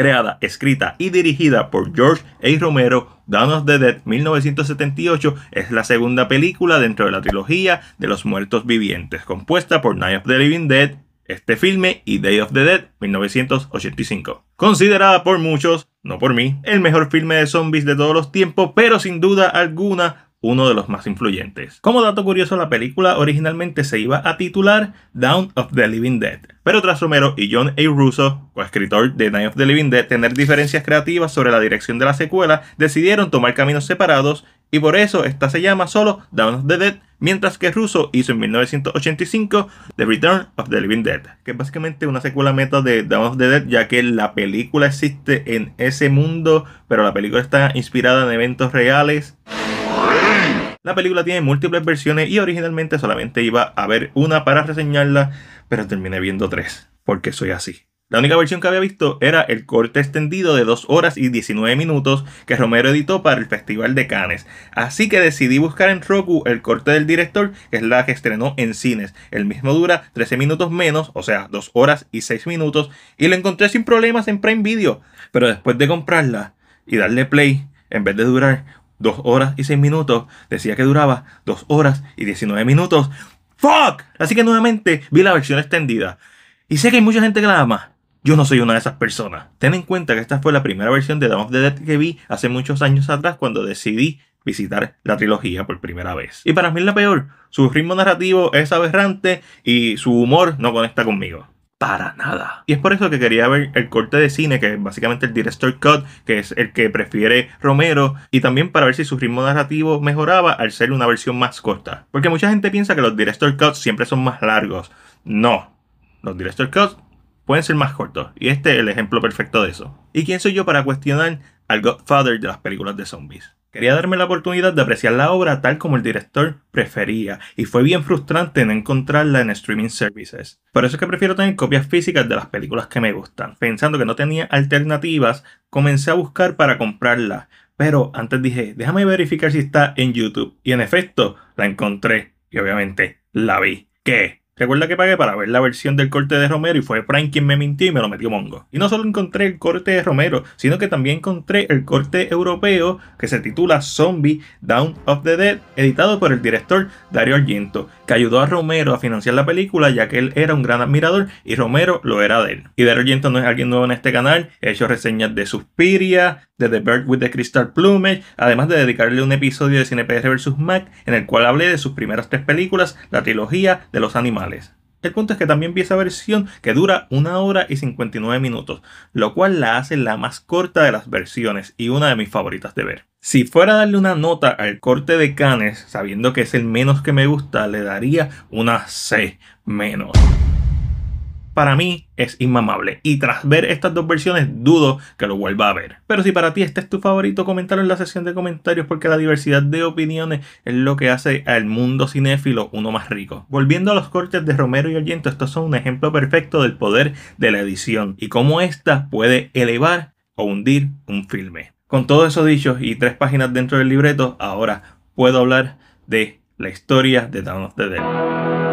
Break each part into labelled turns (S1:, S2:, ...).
S1: creada, escrita y dirigida por George A. Romero, Dawn of the Dead 1978 es la segunda película dentro de la trilogía de los muertos vivientes, compuesta por Night of the Living Dead, este filme y Day of the Dead 1985. Considerada por muchos, no por mí, el mejor filme de zombies de todos los tiempos, pero sin duda alguna uno de los más influyentes. Como dato curioso, la película originalmente se iba a titular Down of the Living Dead, pero tras Romero y John A. Russo, escritor de Night of the Living Dead, tener diferencias creativas sobre la dirección de la secuela, decidieron tomar caminos separados y por eso esta se llama solo Down of the Dead, mientras que Russo hizo en 1985 The Return of the Living Dead, que es básicamente una secuela meta de Down of the Dead, ya que la película existe en ese mundo, pero la película está inspirada en eventos reales. La película tiene múltiples versiones y originalmente solamente iba a haber una para reseñarla, pero terminé viendo tres, porque soy así. La única versión que había visto era el corte extendido de 2 horas y 19 minutos que Romero editó para el Festival de Cannes. Así que decidí buscar en Roku el corte del director, que es la que estrenó en cines. El mismo dura 13 minutos menos, o sea, 2 horas y 6 minutos, y lo encontré sin problemas en Prime Video. Pero después de comprarla y darle play, en vez de durar Dos horas y seis minutos. Decía que duraba dos horas y 19 minutos. ¡Fuck! Así que nuevamente vi la versión extendida. Y sé que hay mucha gente que la ama. Yo no soy una de esas personas. Ten en cuenta que esta fue la primera versión de Dawn of the Dead que vi hace muchos años atrás cuando decidí visitar la trilogía por primera vez. Y para mí la peor, su ritmo narrativo es aberrante y su humor no conecta conmigo para nada. Y es por eso que quería ver el corte de cine, que es básicamente el director cut, que es el que prefiere Romero, y también para ver si su ritmo narrativo mejoraba al ser una versión más corta. Porque mucha gente piensa que los director cuts siempre son más largos. No, los director cuts pueden ser más cortos, y este es el ejemplo perfecto de eso. ¿Y quién soy yo para cuestionar al Godfather de las películas de zombies? Quería darme la oportunidad de apreciar la obra tal como el director prefería, y fue bien frustrante no encontrarla en streaming services. Por eso es que prefiero tener copias físicas de las películas que me gustan. Pensando que no tenía alternativas, comencé a buscar para comprarla, pero antes dije, déjame verificar si está en YouTube, y en efecto, la encontré, y obviamente la vi. ¿Qué? Recuerda que pagué para ver la versión del corte de Romero y fue Frank quien me mintió y me lo metió mongo. Y no solo encontré el corte de Romero, sino que también encontré el corte europeo que se titula Zombie Down of the Dead, editado por el director Dario Argento, que ayudó a Romero a financiar la película ya que él era un gran admirador y Romero lo era de él. Y Dario Argento no es alguien nuevo en este canal, he hecho reseñas de Suspiria, de The Bird with the Crystal Plumage, además de dedicarle un episodio de PS vs. Mac en el cual hablé de sus primeras tres películas, la trilogía de los animales. El punto es que también vi esa versión que dura una hora y 59 minutos, lo cual la hace la más corta de las versiones y una de mis favoritas de ver. Si fuera a darle una nota al corte de Canes, sabiendo que es el menos que me gusta, le daría una C menos para mí es inmamable. Y tras ver estas dos versiones, dudo que lo vuelva a ver. Pero si para ti este es tu favorito, coméntalo en la sección de comentarios porque la diversidad de opiniones es lo que hace al mundo cinéfilo uno más rico. Volviendo a los cortes de Romero y Oyento, estos son un ejemplo perfecto del poder de la edición y cómo ésta puede elevar o hundir un filme. Con todo eso dicho y tres páginas dentro del libreto, ahora puedo hablar de la historia de Dawn of the Dead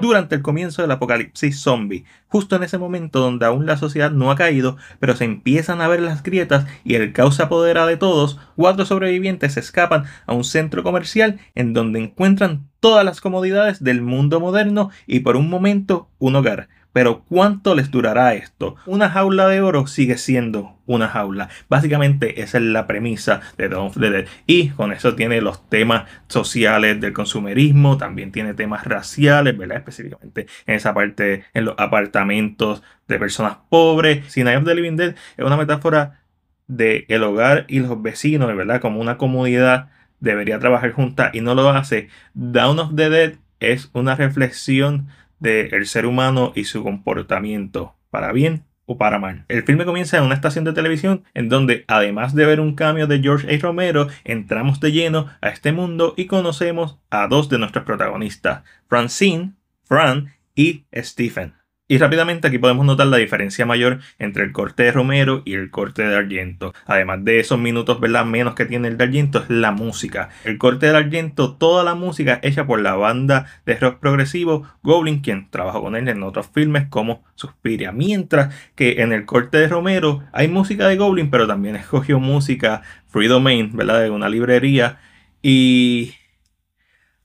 S1: durante el comienzo del apocalipsis zombie, justo en ese momento donde aún la sociedad no ha caído, pero se empiezan a ver las grietas y el caos se apodera de todos, cuatro sobrevivientes escapan a un centro comercial en donde encuentran todas las comodidades del mundo moderno y por un momento un hogar. Pero ¿cuánto les durará esto? Una jaula de oro sigue siendo una jaula. Básicamente esa es la premisa de *Down of the Dead. Y con eso tiene los temas sociales del consumerismo, también tiene temas raciales, ¿verdad? Específicamente en esa parte, en los apartamentos de personas pobres. Sin de the Living Dead es una metáfora de el hogar y los vecinos, ¿verdad? Como una comunidad debería trabajar junta y no lo hace. Down of the Dead es una reflexión el ser humano y su comportamiento, para bien o para mal. El filme comienza en una estación de televisión en donde, además de ver un cambio de George A. Romero, entramos de lleno a este mundo y conocemos a dos de nuestros protagonistas, Francine, Fran y Stephen. Y rápidamente aquí podemos notar la diferencia mayor entre el corte de Romero y el corte de Argento. Además de esos minutos ¿verdad? menos que tiene el de Argento es la música. El corte de Argento, toda la música hecha por la banda de rock progresivo Goblin, quien trabajó con él en otros filmes como Suspiria. Mientras que en el corte de Romero hay música de Goblin, pero también escogió música Free Domain, ¿verdad? De una librería. Y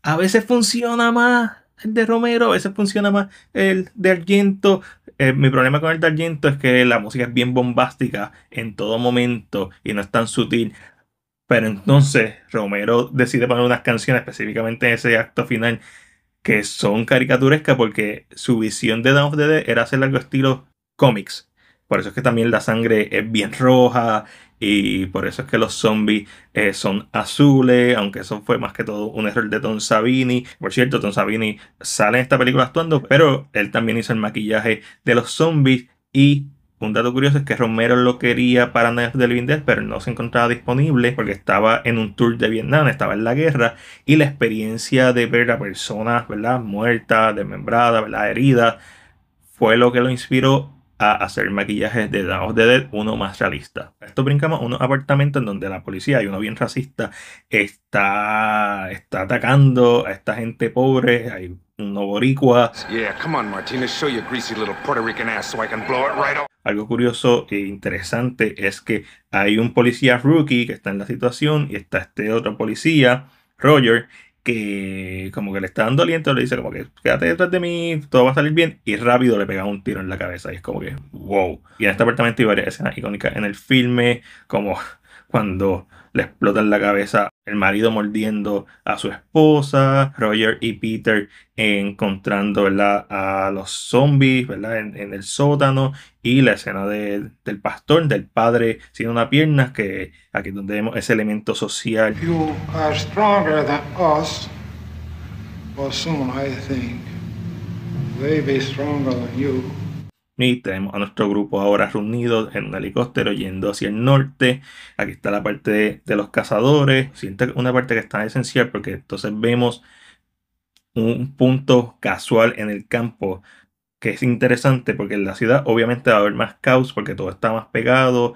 S1: a veces funciona más el de Romero, a veces funciona más el de Argento. Eh, mi problema con el de Argento es que la música es bien bombástica en todo momento y no es tan sutil. Pero entonces Romero decide poner unas canciones específicamente en ese acto final que son caricaturescas porque su visión de Down of the Dead era hacer algo estilo cómics. Por eso es que también la sangre es bien roja y por eso es que los zombies eh, son azules, aunque eso fue más que todo un error de Don Sabini. Por cierto, Don Sabini sale en esta película actuando, pero él también hizo el maquillaje de los zombies y un dato curioso es que Romero lo quería para Night of the pero no se encontraba disponible porque estaba en un tour de Vietnam, estaba en la guerra y la experiencia de ver a personas, ¿verdad?, muertas, desmembradas, ¿verdad?, heridas, fue lo que lo inspiró a hacer maquillajes de Dawn of uno más realista. Esto brincamos unos apartamentos en donde la policía, y uno bien racista, está, está atacando a esta gente pobre, hay un boricua. Algo curioso e interesante es que hay un policía rookie que está en la situación y está este otro policía, Roger, que como que le está dando aliento, le dice como que quédate detrás de mí, todo va a salir bien, y rápido le pega un tiro en la cabeza, y es como que wow. Y en este apartamento hay varias escenas icónicas en el filme, como cuando le explotan la cabeza el marido mordiendo a su esposa, Roger y Peter encontrando a los zombies ¿verdad? En, el sótano y la escena del pastor, del padre sin una pierna, que aquí donde vemos ese elemento social. You are stronger than us, I think be you. Tenemos a nuestro grupo ahora reunido en un helicóptero yendo hacia el norte. Aquí está la parte de, los cazadores. Siento una parte que es tan esencial porque entonces vemos un punto casual en el campo que es interesante porque en la ciudad obviamente va a haber más caos porque todo está más pegado,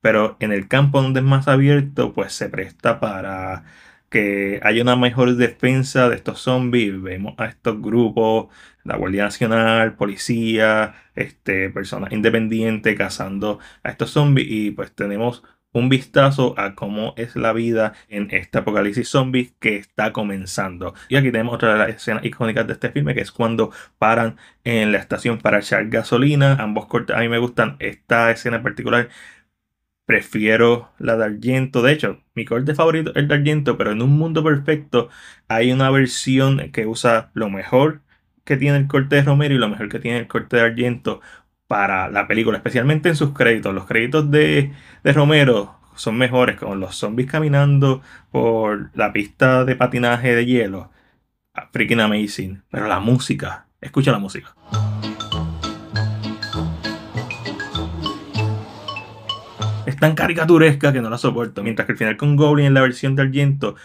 S1: pero en el campo donde es más abierto pues se presta para que hay una mejor defensa de estos zombies. Vemos a estos grupos, la Guardia Nacional, policía, este, personas independientes cazando a estos zombies y pues tenemos un vistazo a cómo es la vida en esta apocalipsis zombies que está comenzando. Y aquí tenemos otra de las escenas icónicas de este filme, que es cuando paran en la estación para echar gasolina. Ambos cortes, a mí me gustan esta escena en particular prefiero la de Argento. De hecho, mi corte favorito es el de Argento, pero en un mundo perfecto hay una versión que usa lo mejor que tiene el corte de Romero y lo mejor que tiene el corte de Argento para la película, especialmente en sus créditos. Los créditos de, de Romero son mejores, con los zombies caminando por la pista de patinaje de hielo. Freaking amazing. Pero la música, escucha la música. tan caricaturesca que no la soporto. Mientras que al final con Goblin en la versión de Argento,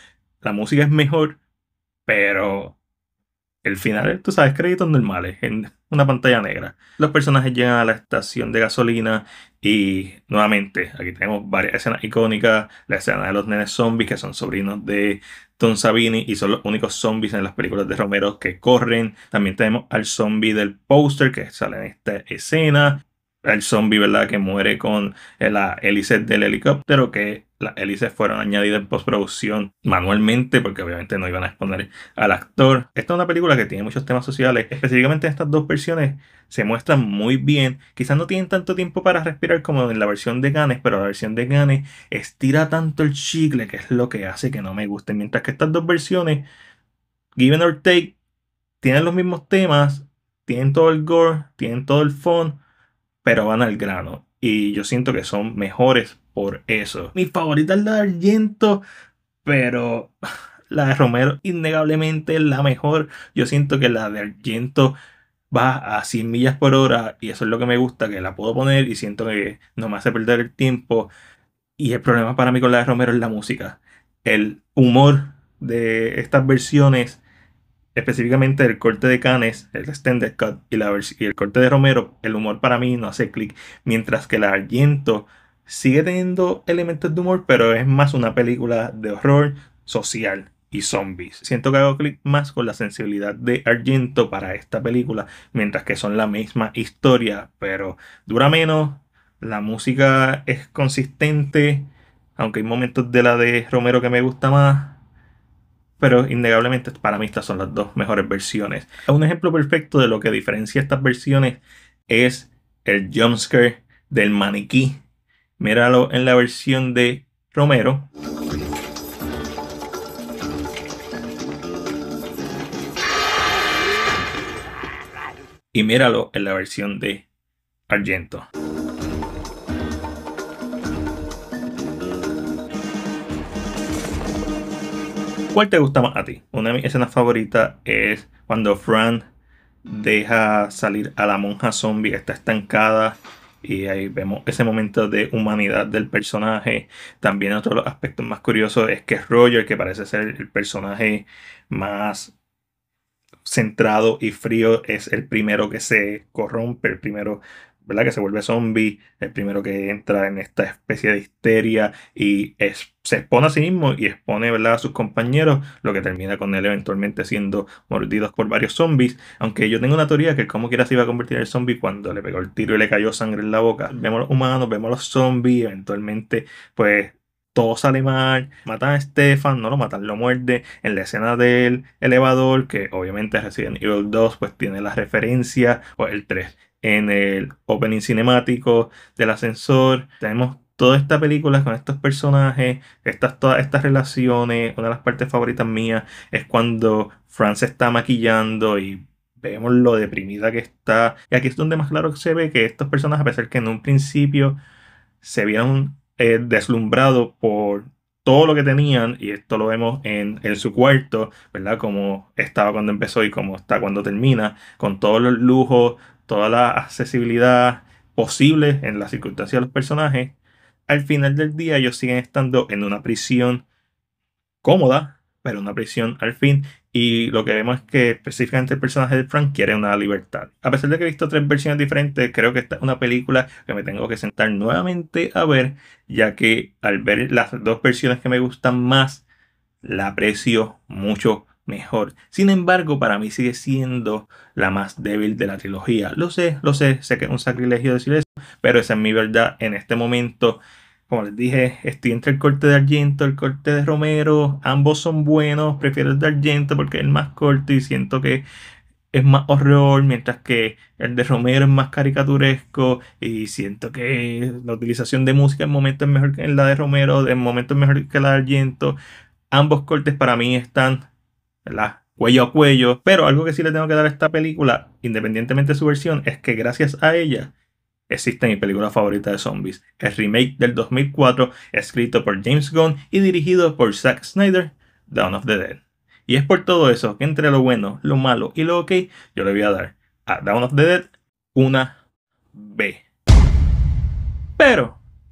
S1: la música es mejor, pero el final, tú sabes, créditos normales, en una pantalla negra. Los personajes llegan a la estación de gasolina y nuevamente, aquí tenemos varias escenas icónicas, la escena de los nenes zombies que son sobrinos de Don Sabini y son los únicos zombies en las películas de Romero que corren. También tenemos al zombie del póster que sale en esta escena el zombie, ¿verdad? Que muere con la hélice del helicóptero, que las hélices fueron añadidas en postproducción manualmente, porque obviamente no iban a exponer al actor. Esta es una película que tiene muchos temas sociales, específicamente estas dos versiones se muestran muy bien. Quizás no tienen tanto tiempo para respirar como en la versión de Ganes, pero la versión de Ganes estira tanto el chicle, que es lo que hace que no me guste. Mientras que estas dos versiones, Given or Take, tienen los mismos temas, tienen todo el gore, tienen todo el fun pero van al grano. Y yo siento que son mejores por eso. Mi favorita es la de Argento, pero la de Romero innegablemente es la mejor. Yo siento que la de Argento va a 100 millas por hora y eso es lo que me gusta, que la puedo poner y siento que no me hace perder el tiempo. Y el problema para mí con la de Romero es la música. El humor de estas versiones específicamente el corte de Canes, el extended cut y, el corte de Romero, el humor para mí no hace clic, mientras que el Argento sigue teniendo elementos de humor, pero es más una película de horror social y zombies. Siento que hago clic más con la sensibilidad de Argento para esta película, mientras que son la misma historia, pero dura menos, la música es consistente, aunque hay momentos de la de Romero que me gusta más, pero innegablemente para mí estas son las dos mejores versiones. Un ejemplo perfecto de lo que diferencia estas versiones es el jumpscare del maniquí. Míralo en la versión de Romero. Y míralo en la versión de Argento. ¿Cuál te gusta más a ti? Una de mis escenas favoritas es cuando Fran deja salir a la monja zombie, está estancada y ahí vemos ese momento de humanidad del personaje. También otro de los aspectos más curiosos es que Roger, que parece ser el personaje más centrado y frío, es el primero que se corrompe, el primero ¿verdad? Que se vuelve zombie, el primero que entra en esta especie de histeria y se expone a sí mismo y expone, ¿verdad? A sus compañeros, lo que termina con él eventualmente siendo mordido por varios zombies. Aunque yo tengo una teoría que como quiera se iba a convertir en zombie cuando le pegó el tiro y le cayó sangre en la boca. Mm. Vemos a los humanos, vemos a los zombies, eventualmente, pues todo sale mal, matan a Stefan, no lo matan, lo muerde. En la escena del elevador, que obviamente Resident Evil 2 pues tiene la referencia, o pues, el 3 en el opening cinemático del ascensor. Tenemos toda esta película con estos personajes, estas, todas estas relaciones. Una de las partes favoritas mías es cuando Fran se está maquillando y vemos lo deprimida que está. Y aquí es donde más claro se ve que estos personajes, a pesar que en un principio se habían eh, deslumbrado deslumbrados por todo lo que tenían, y esto lo vemos en, en su cuarto, ¿verdad? Como estaba cuando empezó y como está cuando termina, con todos los lujos, toda la accesibilidad posible en las circunstancias de los personajes, al final del día ellos siguen estando en una prisión cómoda, pero una prisión al fin. Y lo que vemos es que específicamente el personaje de Frank quiere una libertad. A pesar de que he visto tres versiones diferentes, creo que esta es una película que me tengo que sentar nuevamente a ver, ya que al ver las dos versiones que me gustan más, la aprecio mucho mejor. Sin embargo, para mí sigue siendo la más débil de la trilogía. Lo sé, lo sé, sé que es un sacrilegio decir eso, pero esa es mi verdad en este momento. Como les dije, estoy entre el corte de Argento, el corte de Romero. Ambos son buenos. Prefiero el de Argento porque es el más corto y siento que es más horror, mientras que el de Romero es más caricaturesco y siento que la utilización de música en momentos es mejor que la de Romero, en momentos es mejor que la de Argento. Ambos cortes para mí están ¿verdad? cuello a cuello. Pero algo que sí le tengo que dar a esta película, independientemente de su versión, es que gracias a ella existe mi película favorita de zombies, el remake del 2004, escrito por James Gunn y dirigido por Zack Snyder, Dawn of the Dead. Y es por todo eso que entre lo bueno, lo malo y lo ok, yo le voy a dar a Dawn of the Dead una B. Pero